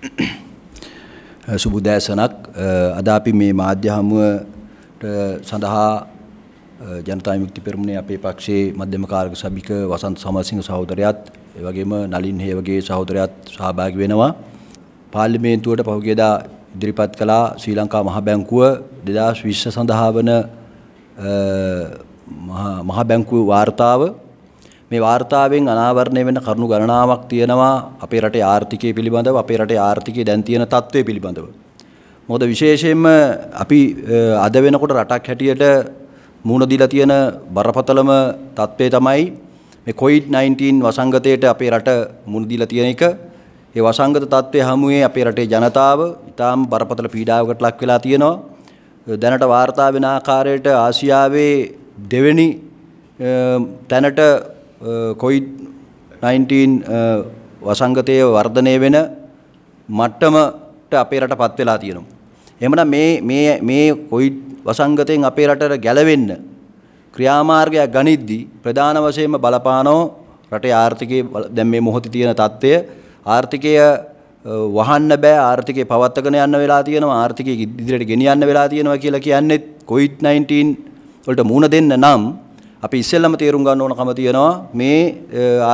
සුබුදෑසනක් අද අපි මේ මාධ්‍ය හමුවට සඳහා ජනතා විමුක්ති පෙරමුණේ අපේ පක්ෂයේ මධ්‍යම කාර්ක සභික වසන්ත සමරසිංහ සහෝදරයාත් ඒ වගේම නලින් හේවගේ සහෝදරයාත් සහභාගී වෙනවා. පාර්ලිමේන්තුවට පහුගියදා ඉදිරිපත් කළා ශ්‍රී ලංකා මහ බැංකුව 2020 සඳහා වන මහ බැංකුව වාර්තාව මේ වාර්තාවෙන් අනාවරණය වෙන කරුණු ගණනාවක් තියෙනවා අපේ රටේ ආර්ථිකය පිළිබඳව අපේ රටේ ආර්ථිකය දැන් තියෙන තත්ත්වය පිළිබඳව. මොකද විශේෂයෙන්ම අපි අද වෙනකොට රටක් හැටියට මුහුණ දීලා තියෙන බරපතලම තත්ත්වය තමයි මේ COVID-19 වසංගතයට අපේ රට මුහුණ දීලා තියෙන එක. ඒ වසංගත තත්ත්වය හැමුවේ අපේ රටේ ජනතාව ඉතාම බරපතල පීඩාවකට ලක් වෙලා තියෙනවා. දැනට වාර්තා වෙන ආකාරයට ආසියාවේ දෙවෙනි තැනට කොයිඩ් 19 වසංගතය වර්ධනය වෙන මට්ටමට අපේ රට පත් වෙලා තියෙනවා. එහෙමනම් මේ මේ මේ කොයිඩ් වසංගතයෙන් අපේ රටට ගැලවෙන්න ක්‍රියාමාර්ගයක් ගනිද්දී ප්‍රධාන වශයෙන්ම බලපානෝ රටේ ආර්ථිකයේ දැන් මේ මොහොතේ තියෙන தත්ත්වය ආර්ථිකය වහන්න බෑ ආර්ථිකය පවත්වාගෙන යන්න වෙලා තියෙනවා ආර්ථිකය ඉදිරියට ගෙනියන්න වෙලා තියෙනවා කියලා කියන්නේ කොවිඩ් 19 වලට මුහුණ දෙන්න නම් අපි ඉස්සෙල්ලම තේරුම් ගන්න ඕනකම තියෙනවා මේ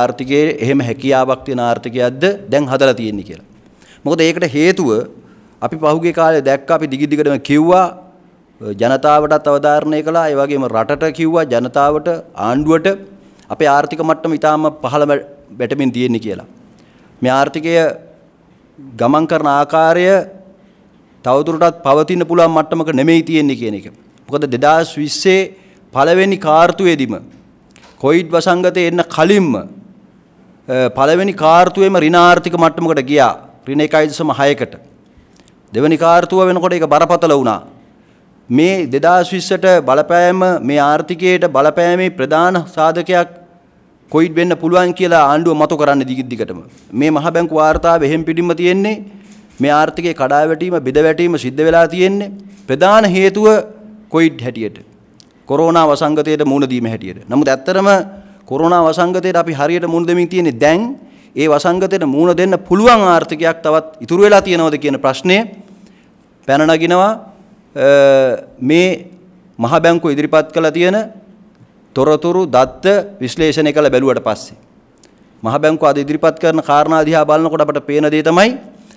ආර්ථිකයේ එහෙම හැකියාවක් තියෙන ආර්ථිකයක්ද දැන් හදලා තියෙන්නේ කියලා. මොකද ඒකට හේතුව අපි පහුගිය කාලේ දැක්ක අපි දිගි දිගටම කිව්වා ජනතාවටත් අවධාරණය කළා ඒ වගේම රටට කිව්වා ජනතාවට ආණ්ඩුවට අපේ ආර්ථික මට්ටම ඉතාම පහළ බැටමින් තියෙන්නේ කියලා. මේ ආර්ථිකය ගමන් කරන ආකාරය තවදුරටත් පවතින්න පුළුවන් මට්ටමක නෙමෙයි තියෙන්නේ කියන එක. මොකද 2020 පළවෙනි කාර්තුවේදීම කොයිඩ් වසංගතය එන්න කලින්ම පළවෙනි කාර්තුවේම ඍණාර්ථික මට්ටමකට ගියා ඍණ 1.6කට දෙවෙනි කාර්තුව වෙනකොට ඒක බරපතල වුණා මේ 2020ට බලපෑම මේ ආර්ථිකයට බලපෑමේ ප්‍රධාන සාධකයක් කොයිඩ් වෙන්න පුළුවන් කියලා ආණ්ඩුව මතු කරන්න දිගටම මේ මහ බැංකු වාර්තාව එහෙම් පිටින්ම තියෙන්නේ මේ ආර්ථිකයේ කඩාවැටීම බිඳ වැටීම සිද්ධ වෙලා තියෙන්නේ ප්‍රධාන හේතුව කොයිඩ් හැටියට කොරෝනා වසංගතයට මුහුණ දීම හැටියට. නමුත් ඇත්තරම කොරෝනා වසංගතයට අපි හරියට මුහුණ දෙමින් තියෙන්නේ දැන් ඒ වසංගතයට මුහුණ දෙන්න පුළුවන් ආර්ථිකයක් තවත් ඉතුරු වෙලා තියෙනවද කියන ප්‍රශ්නය පැන නගිනවා මේ මහ බැංකුව ඉදිරිපත් කළා තියෙන තොරතුරු දත්ත විශ්ලේෂණය කළ බැලුවට පස්සේ මහ බැංකුව අද ඉදිරිපත් කරන කාරණා දිහා බලනකොට අපට පේන දේ තමයි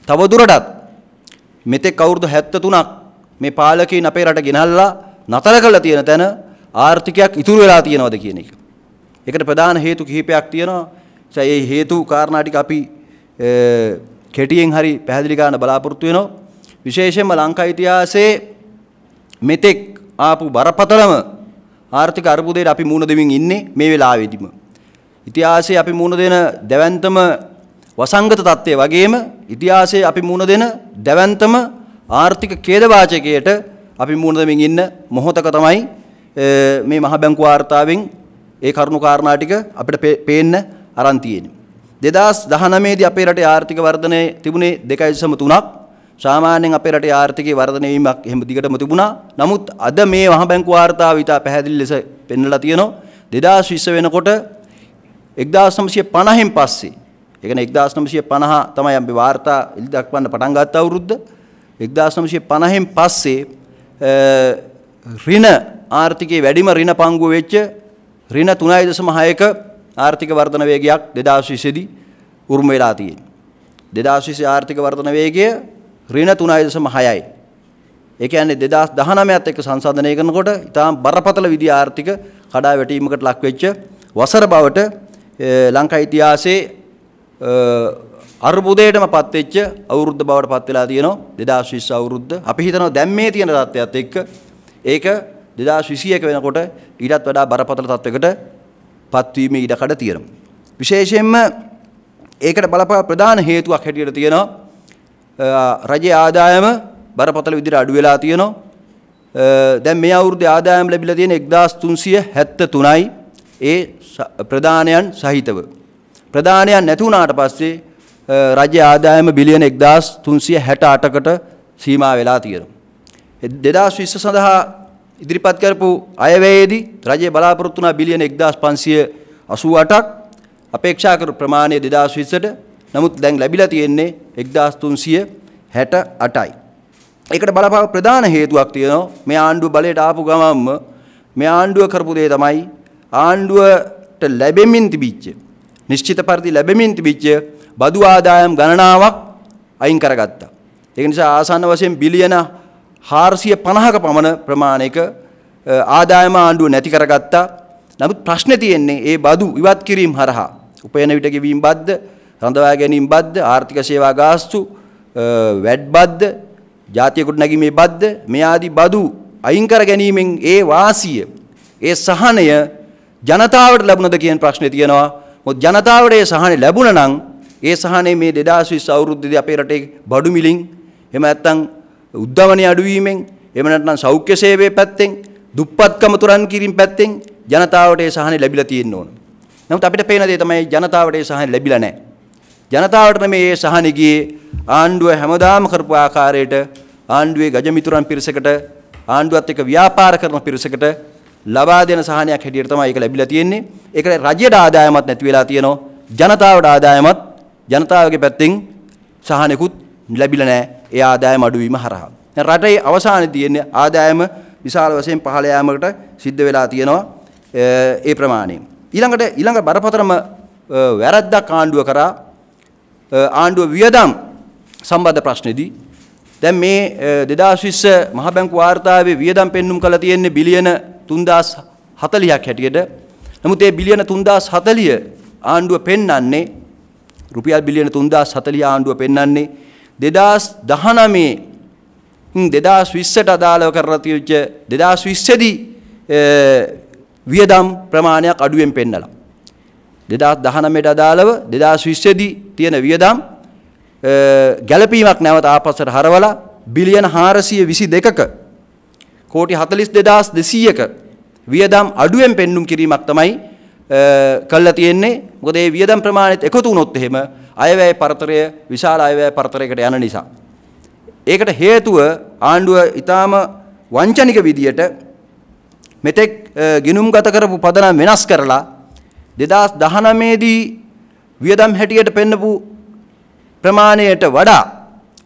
තවදුරටත් මෙතෙක් අවුරුදු 73ක් මේ පාලකයන් අපේ රට ගෙනල්ලා නතර කරලා තියෙන තැන ආර්ථිකයක් ඉතුරු වෙලා තියෙනවද කියන එක. ඒකට ප්‍රධාන හේතු කිහිපයක් තියෙනවා. ඒ හේතු කාරණා ටික අපි කෙටියෙන් හරි පැහැදිලි කරන්න බලාපොරොත්තු වෙනවා. විශේෂයෙන්ම ලංකා ඉතිහාසයේ මෙතෙක් ආපු බරපතලම ආර්ථික අර්බුදයට අපි මුහුණ දෙමින් ඉන්නේ මේ වෙලාවේදීම. ඉතිහාසයේ අපි මුහුණ දෙන දැවැන්තම වසංගත තත්ත්වය වගේම ඉතිහාසයේ අපි මුහුණ දෙන දැවැන්තම ආර්ථික කේදවාචකයට අපි මුහුණ දෙමින් ඉන්න මොහොතක තමයි මේ මහ බැංකු වාර්තාවෙන් ඒ කරුණු කාරණා ටික අපිට පේන්න අරන් තියෙන්නේ. 2019 දී අපේ රටේ ආර්ථික වර්ධනය තිබුණේ 2.3ක්. සාමාන්‍යයෙන් අපේ රටේ ආර්ථිකයේ වර්ධනය වීමක් එහෙම දිගටම තිබුණා. නමුත් අද මේ මහ බැංකු වාර්තාව ඉතා පැහැදිලි ලෙස පෙන්වලා තියෙනවා. 2020 වෙනකොට 1950න් පස්සේ ඒ කියන්නේ 1950 තමයි අපි වාර්තා එළි දක්වන්න පටන් ගත්ත අවුරුද්ද 1950න් පස්සේ ඍණ ආර්ථිකයේ වැඩිම ඍණ පංගුව වෙච්ච ඍණ 3.6ක ආර්ථික වර්ධන වේගයක් 2020 දී උරුම වෙලා තියෙනවා. 2020 ආර්ථික වර්ධන වේගය ඍණ 3.6යි. ඒ කියන්නේ 2019ත් එක්ක සංසන්දනය කරනකොට ඉතාම බරපතල විදිහ ආර්ථික කඩාවැටීමකට ලක් වෙච්ච වසර බවට ලංකා ඉතිහාසයේ අර්බුදයටමපත් වෙච්ච අවුරුද්ද බවට පත් වෙලා තියෙනවා 2020 අවුරුද්ද. අපි හිතනවා දැන් මේ තියෙන තත්ත්වයත් එක්ක ඒක 2021 වෙනකොට ඊටත් වඩා බරපතල තත්යකට පත්වීමේ ඉඩකඩ තියෙනවා. විශේෂයෙන්ම ඒකට බලපාන ප්‍රධාන හේතුවක් හැටියට තියෙනවා රජයේ ආදායම බරපතල විදිහට අඩු වෙලා තියෙනවා. දැන් මේ අවුරුද්දේ ආදායම ලැබිලා තියෙන 1373යි ඒ ප්‍රධානයන් සහිතව. ප්‍රධානයන් නැති වුණාට පස්සේ රජ ආදායම බිලියන 1368කට සීමා වෙලා තියෙනවා. 2020 සඳහා ඉදිරිපත් කරපු අයවැයේදී රජය බලාපොරොත්තු වුණා බිලියන 1588ක් අපේක්ෂා කර ප්‍රමාණය 2020ට නමුත් දැන් ලැබිලා තියෙන්නේ 1368යි. ඒකට බලපාව ප්‍රධාන හේතුවක් තියෙනවා මේ ආණ්ඩුව බලයට ආපු ගමන්ම මේ ආණ්ඩුව කරපු දේ තමයි ආණ්ඩුවට ලැබෙමින් තිබිච්ච නිශ්චිත පරිදි ලැබෙමින් තිබිච්ච බදු ආදායම් ගණනාවක් අයින් කරගත්තා. ඒක නිසා ආසන්න වශයෙන් බිලියන 450ක පමණ ප්‍රමාණයක ආදායම ආණ්ඩුව නැති කරගත්තා. නමුත් ප්‍රශ්නේ තියෙන්නේ ඒ බදු ඉවත් කිරීම හරහා උපයන විට ගෙවීම් බද්ද, රඳවා ගැනීම බද්ද, ආර්ථික සේවා ගාස්තු, වැඩ් බද්ද, ජාතිය ගොඩනැගීමේ බද්ද මේ ආදී බදු අයින් කර ගැනීමෙන් ඒ වාසිය, ඒ සහනය ජනතාවට ලැබුණද කියන ප්‍රශ්නේ තියෙනවා. මොකද ජනතාවට ඒ සහනය ලැබුණා නම් ඒ සහනය මේ 2020 අවුරුද්දේදී අපේ රටේ බඩු මිලින් එහෙම නැත්නම් උද්ධමනය අඩුවීමෙන් එහෙම නැත්නම් සෞඛ්‍ය සේවයේ පැත්තෙන් දුප්පත්කම තුරන් කිරීම පැත්තෙන් ජනතාවට ඒ සහනය ලැබිලා තියෙන්න ඕන. නමුත් අපිට පේන දේ තමයි ජනතාවට ඒ සහනය ලැබිලා නැහැ. ජනතාවට මේ ඒ සහනය ගියේ ආණ්ඩුව හැමදාම කරපු ආකාරයට ආණ්ඩුවේ ගජමිතුරන් පිරිසකට ආණ්ඩුවත් එක්ක ව්‍යාපාර කරන පිරිසකට ලබා දෙන සහනයක් හැටියට තමයි ඒක ලැබිලා තියෙන්නේ. ඒකට රජයට ආදායමක් නැති වෙලා තියෙනවා. ජනතාවට ආදායමක් ජනතාවගේ පැත්තෙන් සහනෙකුත් ලැබිලා නැහැ ඒ ආදායම අඩුවීම හරහා. දැන් රටේ අවසානයේ තියෙන ආදායම විශාල වශයෙන් පහළ යාමකට සිද්ධ වෙලා තියෙනවා ඒ ප්‍රමාණයෙන්. ඊළඟට ඊළඟ බරපතලම වැරද්දක් ආණ්ඩුව කරා ආණ්ඩුව වියදම් සම්බන්ධ ප්‍රශ්නේදී දැන් මේ 2020 මහ බැංකු වාර්තාවේ වියදම් පෙන්눔 කළා තියෙන්නේ බිලියන 3040ක් හැටියට. නමුත් ඒ බිලියන 3040 ආණ්ඩුව පෙන්වන්නේ රුපියල් බිලියන 3040 ආණ්ඩුව පෙන්වන්නේ 2019 ඉන් 2020ට අදාළව කරලා තියෙච්ච 2020 දී වියදම් ප්‍රමාණයක් අඩුවෙන් පෙන්නලා 2019ට අදාළව 2020 දී තියෙන වියදම් ගැළපීමක් නැවත ආපස්සට හරවලා බිලියන 422ක කෝටි 42200ක වියදම් අඩුවෙන් පෙන්눔 කිරීමක් තමයි කල්ලා තියෙන්නේ මොකද මේ වියදම් ප්‍රමාණයත් එකතු වුණොත් එහෙම අයවැය පරතරය විශාල අයවැය පරතරයකට යන නිසා ඒකට හේතුව ආණ්ඩුව ඊටාම වංචනික විදියට මෙතෙක් ගිනුම්ගත කරපු පදනම් වෙනස් කරලා 2019 දී වියදම් හැටියට පෙන්නපු ප්‍රමාණයට වඩා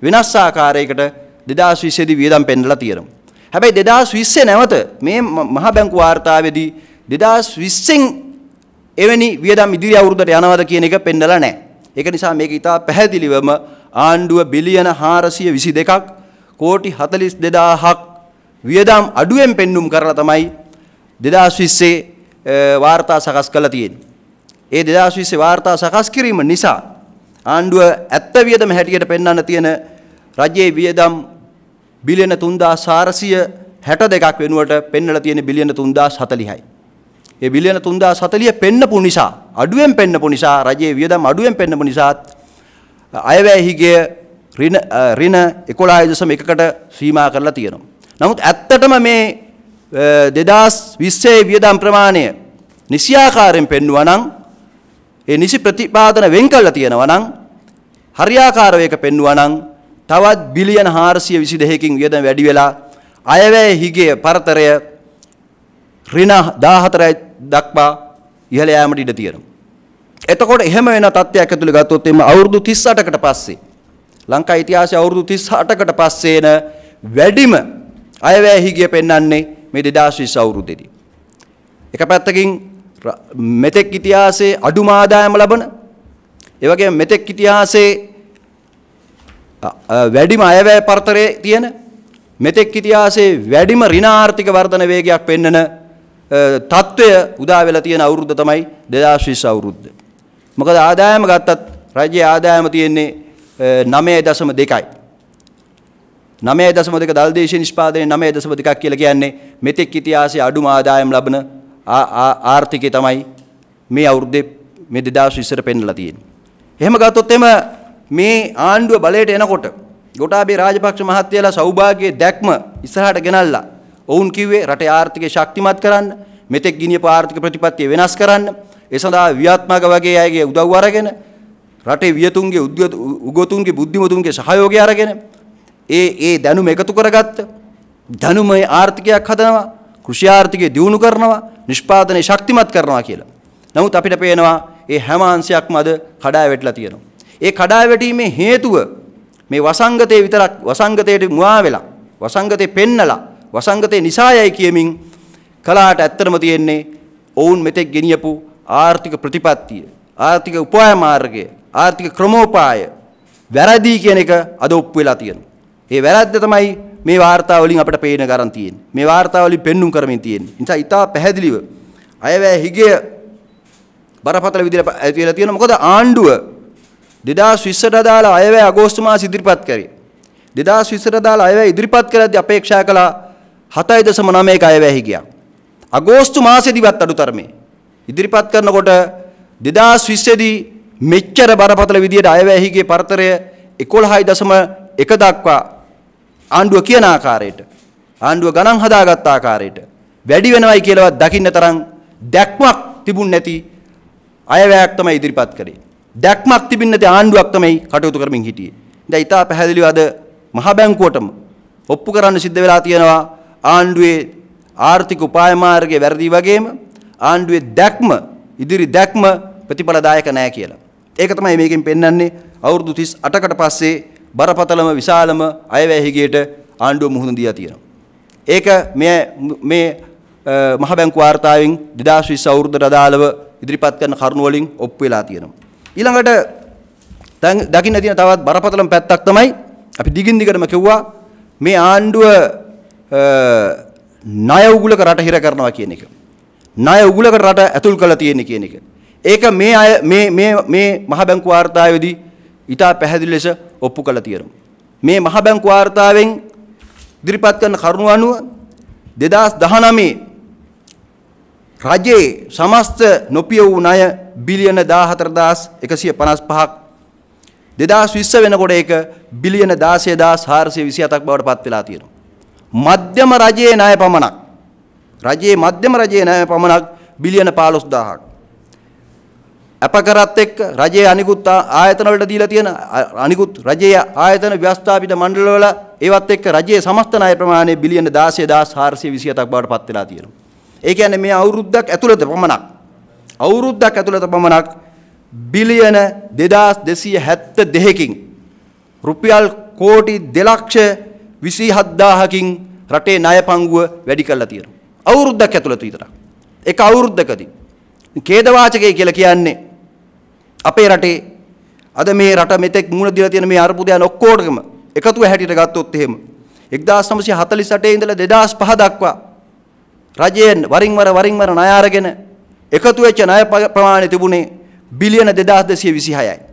වෙනස් ආකාරයකට 2020 දී වියදම් පෙන්නලා තියෙනවා. හැබැයි 2020 නැවත මේ මහ බැංකු වාර්තාවේදී 2020 න් එවැනි වියදම් ඉදිරි අවුරුද්දට යනවද කියන එක පෙන්නලා නැහැ. ඒක නිසා මේක ඉතා පැහැදිලිවම ආණ්ඩුව බිලියන 422ක් කෝටි 42000ක් වියදම් අඩුවෙන් පෙන්눔 කරලා තමයි 2020 වාර්තා සකස් කළා තියෙන්නේ. ඒ 2020 වාර්තා සකස් කිරීම නිසා ආණ්ඩුව ඇත්ත වියදම හැටියට පෙන්වන්න තියෙන රජයේ වියදම් බිලියන 3462ක් වෙනුවට පෙන්වලා තියෙන බිලියන 3040යි. ඒ බිලියන 3040 පෙන්නපු නිසා අඩුවෙන් පෙන්නපු නිසා රජයේ වියදම් අඩුවෙන් පෙන්නපු නිසාත් අයවැය හිගය ඍණ ඍණ 11.1කට සීමා කරලා තියෙනවා. නමුත් ඇත්තටම මේ 2020 වියදම් ප්‍රමාණය නිසියාකාරයෙන් පෙන්වුවා නම් ඒ නිසි ප්‍රතිපාදන වෙන් කරලා තියෙනවා නම් හරියාකාරව ඒක පෙන්වුවා නම් තවත් බිලියන 422කින් වියදම් වැඩි වෙලා අයවැය හිගේ පරතරය ඍණ 14 දක්වා ඉහළ යාමට ඉඩ තියෙනවා. එතකොට එහෙම වෙන තත්ත්වයක් ඇතුළේ ගත්තොත් එimhe අවුරුදු 38කට පස්සේ ලංකා ඉතිහාසයේ අවුරුදු 38කට පස්සේන වැඩිම අයවැය හිගිය පෙන්වන්නේ මේ 2020 අවුරුද්දේදී. එක පැත්තකින් මෙතෙක් ඉතිහාසයේ අඩුම ආදායම ලබන ඒ වගේම මෙතෙක් ඉතිහාසයේ වැඩිම අයවැය පරතරයේ තියෙන මෙතෙක් ඉතිහාසයේ වැඩිම ඍණ ආර්ථික වර්ධන වේගයක් පෙන්වන තත්ත්වය උදා වෙලා තියෙන අවුරුද්ද තමයි 2020 අවුරුද්ද. මොකද ආදායම ගත්තත් රජයේ ආදායම තියෙන්නේ 9.2යි. 9.2 දල්දේශීය නිෂ්පාදනයේ 9.2ක් කියලා කියන්නේ මෙතෙක් ඉතිහාසයේ අඩුම ආදායම් ලබන ආර්ථිකය තමයි මේ අවුරුද්දේ මේ 2020 ඉස්සර පෙන්වලා තියෙන්නේ. එහෙම ගත්තොත් එම මේ ආණ්ඩුව බලයට එනකොට ගොටාබේ රාජපක්ෂ මහත්තයලා සෞභාග්‍යයේ දැක්ම ඉස්සරහට ගෙනල්ලා ඔවුන් කිව්වේ රටේ ආර්ථිකය ශක්තිමත් කරන්න, මෙතෙක් ගිනියපු ආර්ථික ප්‍රතිපත්තිය වෙනස් කරන්න, ඒ සඳහා ව්‍යාත්මක වගේ අයගේ උදව් අරගෙන රටේ වියතුන්ගේ උගතුන්ගේ බුද්ධිමතුන්ගේ සහයෝගය අරගෙන ඒ ඒ දැනුම එකතු කරගත්ත දැනුමේ ආර්ථිකයක් හදනවා, කෘෂි ආර්ථිකය දියුණු කරනවා, නිෂ්පාදනය ශක්තිමත් කරනවා කියලා. නමුත් අපිට පේනවා ඒ හැම අංශයක්ම අද කඩාවැටලා තියෙනවා. ඒ කඩාවැටීමේ හේතුව මේ වසංගතයේ විතරක් වසංගතයට මුවා වෙලා වසංගතේ පෙන්නලා වසංගතය නිසායයි කියමින් කලාට ඇත්තරම තියෙන්නේ ඔවුන් මෙතෙක් ගෙනියපු ආර්ථික ප්‍රතිපත්තිය ආර්ථික උපාය මාර්ගය ආර්ථික ක්‍රමෝපාය වැරදි කියන එක අද ඔප්පු වෙලා තියෙනවා. ඒ වැරද්ද තමයි මේ වාර්තා වලින් අපිට පේන ගරන් තියෙන්නේ. මේ වාර්තා වලින් පෙන්눔 කරමින් තියෙන්නේ. නිසා ඉතා පැහැදිලිව අයවැය හිගය බරපතල විදිහට ඇති වෙලා තියෙනවා. මොකද ආණ්ඩුව 2020ට අදාළ අයවැය අගෝස්තු මාස ඉදිරිපත් කරේ. 2020ට අදාළ අයවැය ඉදිරිපත් කරද්දී අපේක්ෂා කළා හතයි දශම නමයක අයවැහි ගියා. අගෝස්තු මාසෙදිවත් අඩුතරමේ. ඉදිරිපත් කරනකොට දෙදස් විස්සේදී මෙච්චර බරපතල විදියට අයවැහිගේ පරතරය එකොළහයි දසම එක දක්වා ආණ්ඩුව කියන ආකාරයට ආණ්ඩුව ගණන් හදාගත් ආකාරයට වැඩි වෙනවයි කියලාවත් දකින්න තරම් දැක්මක් තිබුණ නැති අයවැයක් තමයි ඉදිරිපත් කරේ. දැක්මක් තිබෙන්නේ නැති ආණ්ඩුවක් තමයි කටයුතු කරමින් හිටියේ. දැන් ඊට පැහැදිලිව අද මහ බැංකුවටම ඔප්පු කරන්න සිද්ධ වෙලා තියෙනවා ආණ්ඩුවේ ආර්ථික උපාය මාර්ගයේ වැරදි වගේම ආණ්ඩුවේ දැක්ම ඉදිරි දැක්ම ප්‍රතිඵලදායක නැහැ කියලා. ඒක තමයි මේකෙන් පෙන්වන්නේ අවුරුදු 38කට පස්සේ බරපතලම විශාලම අයවැයහිගියට ආණ්ඩුව මුහුණ දීලා තියෙනවා. ඒක මේ මේ මහ බැංකු වාර්තාවෙන් 2020 අවුරුද්දට අදාළව ඉදිරිපත් කරන කරුණු වලින් ඔප්පු වෙලා තියෙනවා. ඊළඟට දැන් දකින්න තියෙන තවත් බරපතලම පැත්තක් තමයි අපි දිගින් දිගටම කිව්වා මේ ආණ්ඩුව ණය උගුලක රට හිර කරනවා කියන එක. ණය උගුලකට රට ඇතුල් කරලා තියෙන කියන එක. ඒක මේ අය මේ මේ මේ මහ බැංකු වාර්තාවේදී ඊටා පැහැදිලි ලෙස ඔප්පු කළා තියෙනවා. මේ මහ බැංකු වාර්තාවෙන් ඉදිරිපත් කරන කරුණු අනුව 2019 රජයේ සමස්ත නොපිය වූ ණය බිලියන 14155ක් 2020 වෙනකොට ඒක බිලියන 16427ක් බවට පත් වෙලා තියෙනවා. මධ්‍යම රජයේ ණය පමණක් රජයේ මධ්‍යම රජයේ ණය පමණක් බිලියන 15000ක් අප කරත් එක්ක රජයේ අනිකුත් ආයතන වලට දීලා තියෙන අනිකුත් රජයේ ආයතන ව්‍යවස්ථාපිත මණ්ඩල වල ඒවත් එක්ක රජයේ සමස්ත ණය ප්‍රමාණය බිලියන 16427ක් බවට පත් වෙලා තියෙනවා. ඒ කියන්නේ මේ අවුරුද්දක් ඇතුළත පමණක් අවුරුද්දක් ඇතුළත පමණක් බිලියන 2272කින් රුපියල් කෝටි 2 ලක්ෂ විසි හද්දාහකින් රටේ ණය පංගුව වැඩි කරලා තියෙනවා. අවුරුද්දක් ඇතුළත විතරක්. එක අවුරුද්දකදී. ඛේදවාචකය කියලා කියන්නේ අපේ රටේ අද මේ රට මෙතෙක් මුණ දීලා තියෙන මේ අර්බුදයන් ඔක්කොටම එකතුව හැටියට ගත්තොත් එහෙම 1948 ඉඳලා 2005 දක්වා රජයෙන් වරින් වර වරින් වර ණය අරගෙන එකතු වෙච්ච ණය ප්‍රමාණය තිබුණේ බිලියන 2226යි.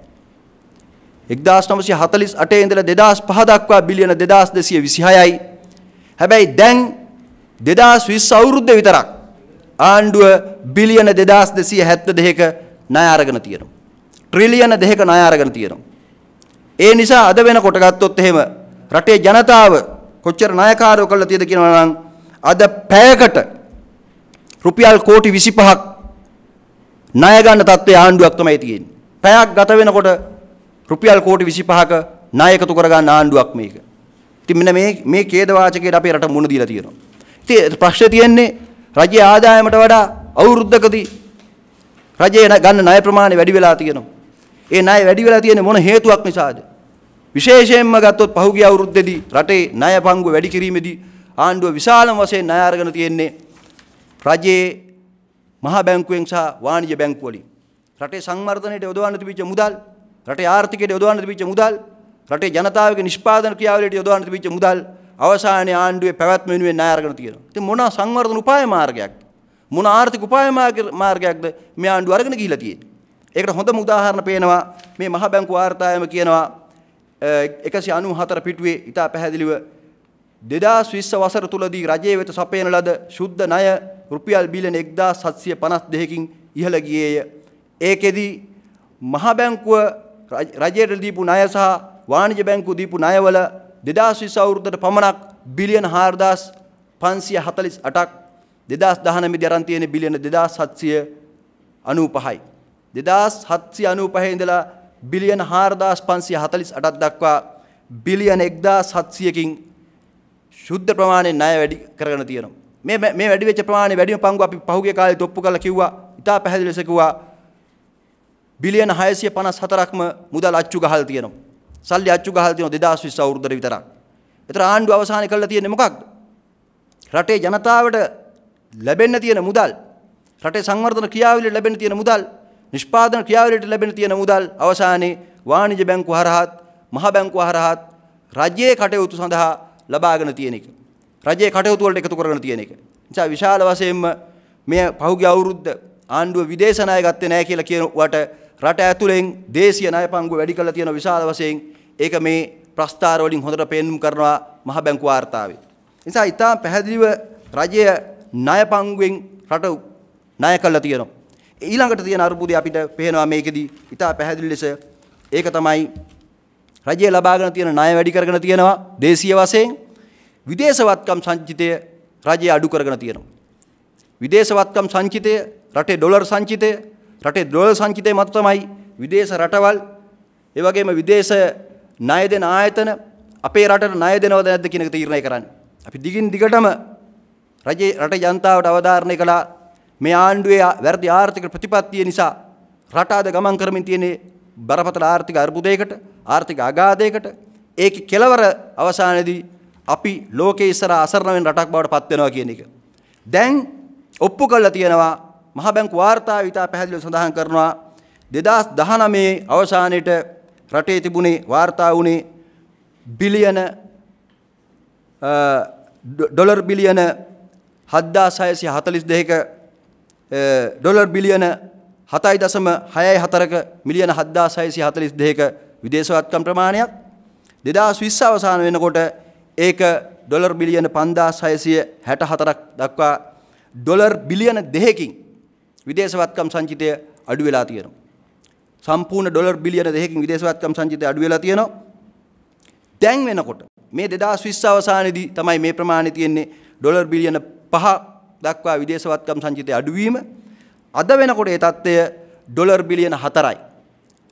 1948 ඉඳලා 2005 දක්වා බිලියන 2226යි. හැබැයි දැන් 2020 අවුරුද්ද විතරක් ආණ්ඩුව බිලියන 2272ක ණය අරගෙන තියෙනවා. ට්‍රිලියන 2ක ණය අරගෙන තියෙනවා. ඒ නිසා අද වෙනකොට ගත්තොත් එහෙම රටේ ජනතාව කොච්චර ණයකාරයෝ කරලා තියෙද කියනවා නම් අද පැයකට රුපියල් කෝටි 25ක් ණය ගන්න තත්ත්වයේ ආණ්ඩුවක් තමයි තියෙන්නේ. පැයක් ගත වෙනකොට රුපියල් කෝටි 25ක ණය එකතු කරගන්න ආණ්ඩුවක් මේක. ඉතින් මෙන්න මේ මේ ඛේදවාචකයට අපේ රට මුණ දීලා තියෙනවා. ඉතින් ප්‍රශ්නේ තියෙන්නේ රජයේ ආදායමට වඩා අවුරුද්දකදී රජයේ ගන්න ණය ප්‍රමාණය වැඩි වෙලා තියෙනවා. ඒ ණය වැඩි වෙලා තියෙන්නේ මොන හේතුවක් නිසාද? විශේෂයෙන්ම ගත්තොත් පහුගිය අවුරුද්දේදී රටේ ණය පංගුව වැඩි කිරීමේදී ආණ්ඩුව විශාලම වශයෙන් ණය අරගෙන තියෙන්නේ රජයේ මහා බැංකුවෙන් සහ වාණිජ බැංකුවලින්. රටේ සංවර්ධනයට යොදවන්න තිබිච්ච මුදල් රටේ ආර්ථිකයට යොදවන්න තිබිච්ච මුදල් රටේ ජනතාවගේ නිෂ්පාදන ක්‍රියාවලියට යොදවන්න තිබිච්ච මුදල් අවසානයේ ආණ්ඩුවේ පැවැත්ම වෙනුවෙන් ණය අරගෙන තියෙනවා. ඉතින් මොන සංවර්ධන උපාය මාර්ගයක් මොන ආර්ථික උපාය මාර්ගයක්ද මේ ආණ්ඩුව අරගෙන ගිහිලා තියෙන්නේ. ඒකට හොඳම උදාහරණ පේනවා මේ මහ බැංකු වාර්තායම කියනවා 194 පිටුවේ ඉතා පැහැදිලිව 2020 වසර තුලදී රජයේ වෙත සපයන ලද සුද්ධ ණය රුපියල් බිලියන 1752කින් ඉහළ ගියේය. ඒකෙදි මහ බැංකුව රජයට දීපු ණය සහ වාණිජ බැංකුව දීපු ණයවල 2020 අවුරුද්දට පමණක් බිලියන 4548ක් 2019 මෙදී අරන් තියෙන බිලියන 2795යි 2795 ඉඳලා බිලියන 4548ක් දක්වා බිලියන 1700කින් ශුද්ධ ප්‍රමාණය ණය වැඩි කරගෙන තියෙනවා මේ මේ වැඩි වෙච්ච ප්‍රමාණය වැඩිම පංගු අපි පහුගිය කාලේ තොප්පු කරලා කිව්වා ඉතා පැහැදිලි ලෙස කිව්වා බිලියන 654ක්ම මුදල් අච්චු ගහලා තියෙනවා. සල්ලි අච්චු ගහලා තියෙනවා 2020 අවුරුද්දට විතරක්. ඒතර ආණ්ඩුව අවසානයේ කළා තියෙන්නේ මොකක්ද? රටේ ජනතාවට ලැබෙන්න තියෙන මුදල්, රටේ සංවර්ධන ක්‍රියාවලියට ලැබෙන්න තියෙන මුදල්, නිෂ්පාදන ක්‍රියාවලියට ලැබෙන්න තියෙන මුදල් අවසානයේ වාණිජ බැංකු හරහාත්, මහ බැංකු හරහාත් රජයේ කටයුතු සඳහා ලබාගෙන තියෙන එක. රජයේ කටයුතු වලට එකතු කරගෙන තියෙන එක. නිසා විශාල වශයෙන්ම මේ පහුගිය අවුරුද්ද ආණ්ඩුව විදේශ ණය ගත්තේ නැහැ කියලා කියනකොට රට ඇතුළෙන් දේශීය ණය පංගු වැඩි කරලා තියෙන විශාල වශයෙන් ඒක මේ ප්‍රස්ථාර වලින් හොඳට පෙන්වුම් කරනවා මහ බැංකු වාර්තාවේ. නිසා ඉතා පැහැදිලිව රජය ණය පංගුවෙන් රට ණය කරලා තියෙනවා. ඊළඟට තියෙන අර්බුදය අපිට පේනවා මේකෙදි ඉතා පැහැදිලි ලෙස ඒක තමයි රජය ලබාගෙන තියෙන ණය වැඩි කරගෙන තියෙනවා දේශීය වශයෙන් විදේශවත්කම් සංචිතය රජය අඩු කරගෙන තියෙනවා. විදේශවත්කම් සංචිතය රටේ ඩොලර් සංචිතය රටේ ද්‍රව්‍ය සංචිතය මත තමයි විදේශ රටවල් ඒ වගේම විදේශ ණය දෙන ආයතන අපේ රටට ණය දෙනවද නැද්ද කියන එක තීරණය කරන්නේ. අපි දිගින් දිගටම රජේ රටේ ජනතාවට අවධාරණය කළා මේ ආණ්ඩුවේ වැරදි ආර්ථික ප්‍රතිපත්තිය නිසා රට අද ගමන් කරමින් තියෙන බරපතල ආර්ථික අර්බුදයකට ආර්ථික අගාධයකට ඒකේ කෙලවර අවසානයේදී අපි ලෝකයේ ඉස්සර අසරණ වෙන රටක් බවට පත් වෙනවා කියන එක. දැන් ඔප්පු කළා තියෙනවා මහ බැංකු වාර්තාව ඉතා පැහැදිලිව සඳහන් කරනවා 2019 අවසානයේට රටේ තිබුණේ වාර්තා වුණේ බිලියන ඩොලර් බිලියන 7642ක ඩොලර් බිලියන 7.64ක මිලියන 7642ක විදේශවත්කම් ප්‍රමාණයක් 2020 අවසාන වෙනකොට ඒක ඩොලර් බිලියන 5664ක් දක්වා ඩොලර් බිලියන 2කින් විදේශවත්කම් සංචිතය අඩු වෙලා තියෙනවා. සම්පූර්ණ ඩොලර් බිලියන 2කින් විදේශවත්කම් සංචිතය අඩු වෙලා තියෙනවා. දැන් වෙනකොට මේ 2020 අවසානයේදී තමයි මේ ප්‍රමාණය තියෙන්නේ ඩොලර් බිලියන 5 දක්වා විදේශවත්කම් සංචිතය අඩුවීම. අද වෙනකොට ඒ තත්ත්වය ඩොලර් බිලියන 4යි.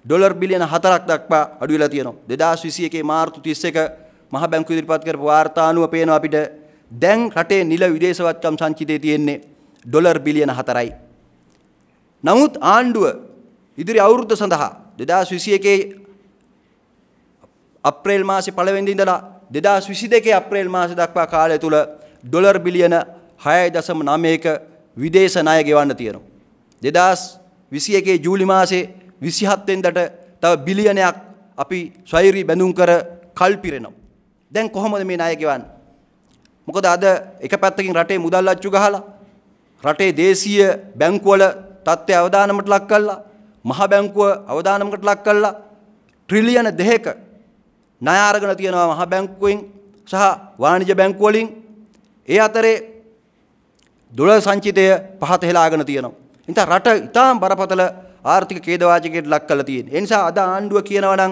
ඩොලර් බිලියන 4ක් දක්වා අඩු වෙලා තියෙනවා. 2021 මාර්තු 31 මහ බැංකු ඉදිරිපත් කරපු වාර්තා අනුව පේනවා අපිට දැන් රටේ නිල විදේශවත්කම් සංචිතය තියෙන්නේ ඩොලර් බිලියන 4යි. නමුත් ආණ්ඩුව ඉදිරි අවුරුද්ද සඳහා 2021 අප්‍රේල් මාසේ පළවෙනි ඉඳලා 2022 අප්‍රේල් මාසේ දක්වා කාලය තුල ඩොලර් බිලියන 6.9ක විදේශ ණය ගෙවන්න තියෙනවා. 2021 ජූලි මාසේ 27 වෙනිදාට තව බිලියනයක් අපි ස්වෛරී බැඳුම් කර කල් පිරෙනවා. දැන් කොහොමද මේ ණය ගෙවන්නේ? මොකද අද එක පැත්තකින් රටේ මුදල් අච්චු ගහලා රටේ දේශීය බැංකුවල තත්ත්වය අවධානමට ලක් කළා. මහ බැංකුව අවධානමකට ලක් කළා. ට්‍රිලියන 2ක ණය අරගෙන තියෙනවා මහ බැංකුවෙන් සහ වාණිජ බැංකුව වලින්. ඒ අතරේ දොළර සංචිතය පහත හෙලාගෙන තියෙනවා. ඉතින් රට ඉතාම බරපතල ආර්ථික ඛේදවාචකයට ලක් කරලා තියෙන්නේ. ඒ නිසා අද ආණ්ඩුව කියනවා නම්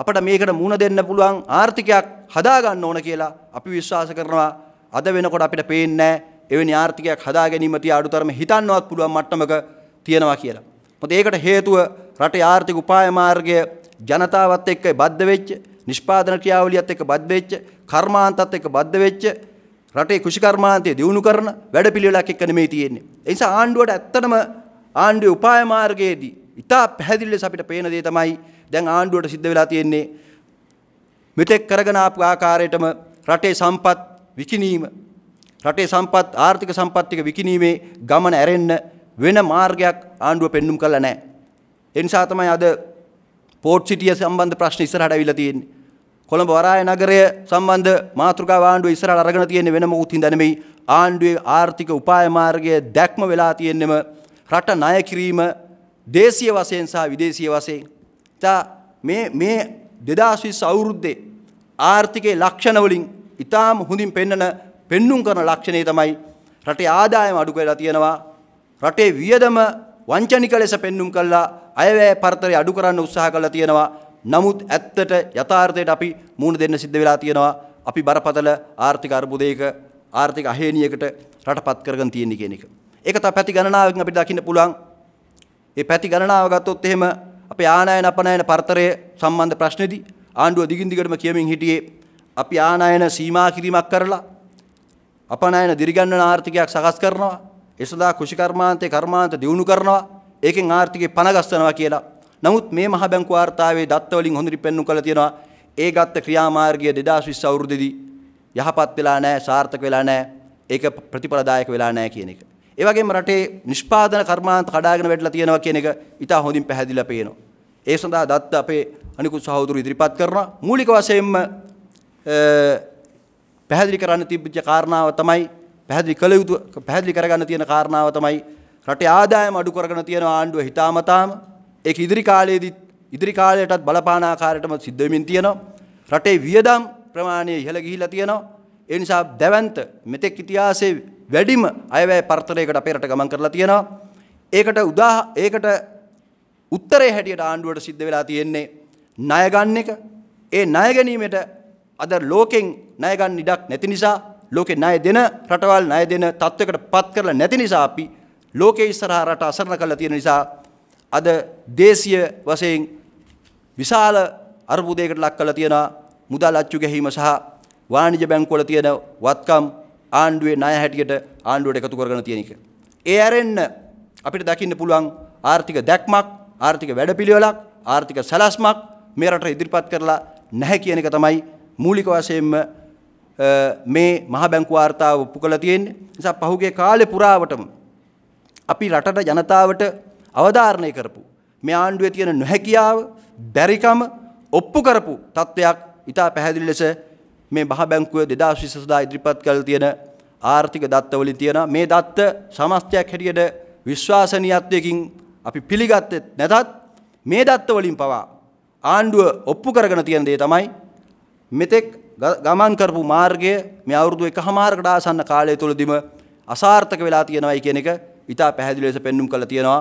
අපිට මේකට මුණ දෙන්න පුළුවන් ආර්ථිකයක් හදා ගන්න ඕන කියලා අපි විශ්වාස කරනවා. අද වෙනකොට අපිට පේන්නේ නැහැ එවැනි ආර්ථිකයක් හදා ගැනීමට අඩුතරම හිතන්නවත් පුළුවන් මට්ටමක තියෙනවා කියලා. මොකද ඒකට හේතුව රටේ ආර්ථික උපාය මාර්ගය ජනතාවත් එක්ක බද්ධ වෙච්ච, නිෂ්පාදන ක්‍රියාවලියත් එක්ක බද්ධ වෙච්ච, කර්මාන්තත් එක්ක බද්ධ වෙච්ච රටේ කෘෂිකර්මාන්තය දියුණු කරන වැඩපිළිවෙලක් එක්ක නෙමෙයි තියෙන්නේ. ඒ නිසා ආණ්ඩුවට ඇත්තටම ආණ්ඩුවේ උපාය මාර්ගයේදී ඉතා පැහැදිලි ලෙස අපිට පේන දේ තමයි දැන් ආණ්ඩුවට සිද්ධ වෙලා තියෙන්නේ මෙතෙක් කරගෙන ආපු ආකාරයටම රටේ සම්පත් විකිණීම රටේ සම්පත් ආර්ථික සම්පත්තික විකිණීමේ ගමන ඇරෙන්න වෙන මාර්ගයක් ආණ්ඩුව පෙන්눔 කළා නැහැ. ඒ නිසා තමයි අද පෝට් සිටිය සම්බන්ධ ප්‍රශ්න ඉස්සරහට අවිලා තියෙන්නේ. කොළඹ වරාය නගරය සම්බන්ධ මාතෘකාව ආණ්ඩුව ඉස්සරහට අරගෙන තියෙන්නේ වෙන මොකුත් හින්දා නෙමෙයි. ආණ්ඩුවේ ආර්ථික උපාය මාර්ගය දැක්ම වෙලා තියෙන්නෙම රට ණය කිරීම දේශීය වශයෙන් සහ විදේශීය වශයෙන්. තා මේ මේ 2020 අවුරුද්දේ ආර්ථිකයේ ලක්ෂණ වලින් ඊටාම් හොඳින් පෙන්නන පෙන්눔 කරන ලක්ෂණය තමයි රටේ ආදායම අඩු කරලා තියෙනවා. රටේ වියදම වංචනික ලෙස පෙන්눔 කළා අයවැය පරතරය අඩු කරන්න උත්සාහ කළා තියෙනවා. නමුත් ඇත්තට යථාර්ථයට අපි මුහුණ දෙන්න සිද්ධ වෙලා තියෙනවා. අපි බරපතල ආර්ථික අර්බුදයක ආර්ථික අහේනියකට රටපත් කරගෙන තියෙන කියන එක. ඒක තමයි පැති ගණනාවකින් අපිට දකින්න පුළුවන්. මේ පැති ගණනාව ගත්තොත් එහෙම අපේ ආනයන අපනයන පරතරය සම්බන්ධ ප්‍රශ්නේදී ආණ්ඩුව දිගින් දිගටම කියමින් හිටියේ අපි ආනයන සීමා කිරීමක් කරලා අපනයන දිරිගන්වන ආර්ථිකයක් සකස් කරනවා. ඒ සඳහා කුෂිකර්මාන්තේ කර්මාන්ත දියුණු කරනවා. ඒකෙන් ආර්ථිකේ පණ ගස්සනවා කියලා. නමුත් මේ මහ බැංකු වාර්තාවේ දත්ත වලින් හොඳට පෙන්වු කරලා තියෙනවා. ඒ ගත්ත ක්‍රියාමාර්ගය 2020 අවුරුද්දේදී යහපත් වෙලා නැහැ, සාර්ථක වෙලා නැහැ. ඒක ප්‍රතිඵලදායක වෙලා නැහැ කියන එක. ඒ වගේම රටේ නිෂ්පාදන කර්මාන්ත කඩාගෙන වැටලා තියෙනවා කියන එක ඉතා හොඳින් පැහැදිලිලා පේනවා. ඒ සඳහා දත්ත අපේ අනිකුත් සහෝදරු ඉදිරිපත් කරනවා. මූලික වශයෙන්ම පැහැදිලි කරන්න තිබ්බච්ච කාරණාව තමයි පැහැදිලි කළ යුතු පැහැදිලි කරගන්න තියෙන කාරණාව තමයි රටේ ආදායම අඩු කරගෙන තියෙන ආණ්ඩුව හිතාමතාම ඒක ඉදිරි කාලයේදී ඉදිරි කාලයටත් බලපාන ආකාරයටම සිද්ධ වෙමින් තියෙනවා රටේ වියදම් ප්‍රමාණය ඉහළ ගිහිලා තියෙනවා ඒ නිසා දැවැන්ත මෙතෙක් ඉතිහාසයේ වැඩිම අයවැය පරතරයකට අපේ රට ගමන් කරලා තියෙනවා ඒකට උදා ඒකට උත්තරේ හැටියට ආණ්ඩුවට සිද්ධ වෙලා තියෙන්නේ ණය ගන්න එක ඒ ණය ගැනීමට අද ලෝකෙන් ණය ගන්න ඉඩක් නැති නිසා ලෝකේ ණය දෙන රටවල් ණය දෙන තත්වයකට පත් කරලා නැති නිසා අපි ලෝකයේ ඉස්සරහා රට අසරණ කරලා තියෙන නිසා අද දේශීය වශයෙන් විශාල අර්බුදයකට ලක් කරලා තියෙනවා මුදල් අච්චු ගැහිම සහ වාණිජ බැංකුවල තියෙන වත්කම් ආණ්ඩුවේ ණය හැටියට ආණ්ඩුවට එකතු කරගෙන තියෙන එක. ඒ ඇරෙන්න අපිට දකින්න පුළුවන් ආර්ථික දැක්මක්, ආර්ථික වැඩපිළිවෙලක්, ආර්ථික සැලැස්මක් මේ රට ඉදිරිපත් කරලා නැහැ කියන එක තමයි මූලික වශයෙන්ම මේ මහ බැංකු වාර්තාව ඔප්පු කළ තියෙන්නේ. නිසා පහුගිය කාලේ පුරාවටම අපි රටට ජනතාවට අවධාරණය කරපු මේ ආණ්ඩුවේ තියෙන නොහැකියාව, බැරිකම ඔප්පු කරපු තත්වයක් ඉතා පැහැදිලි ලෙස මේ මහ බැංකුව 2020 සදා ඉදිරිපත් කළ තියෙන ආර්ථික දත්ත වලින් තියෙන මේ දත්ත සමස්තයක් හැටියට විශ්වාසනීයත්වයකින් අපි පිළිගත්තේ නැතත් මේ දත්ත වලින් පවා ආණ්ඩුව ඔප්පු කරගෙන තියෙන දේ තමයි මෙතෙක් ගමන් කරපු මාර්ගය මේ අවුරුදු එකහමාරකට ආසන්න කාලය තුලදීම අසාර්ථක වෙලා තියෙනවයි කියන එක ඊට පැහැදිලි ලෙස පෙන්눔 කරලා තියෙනවා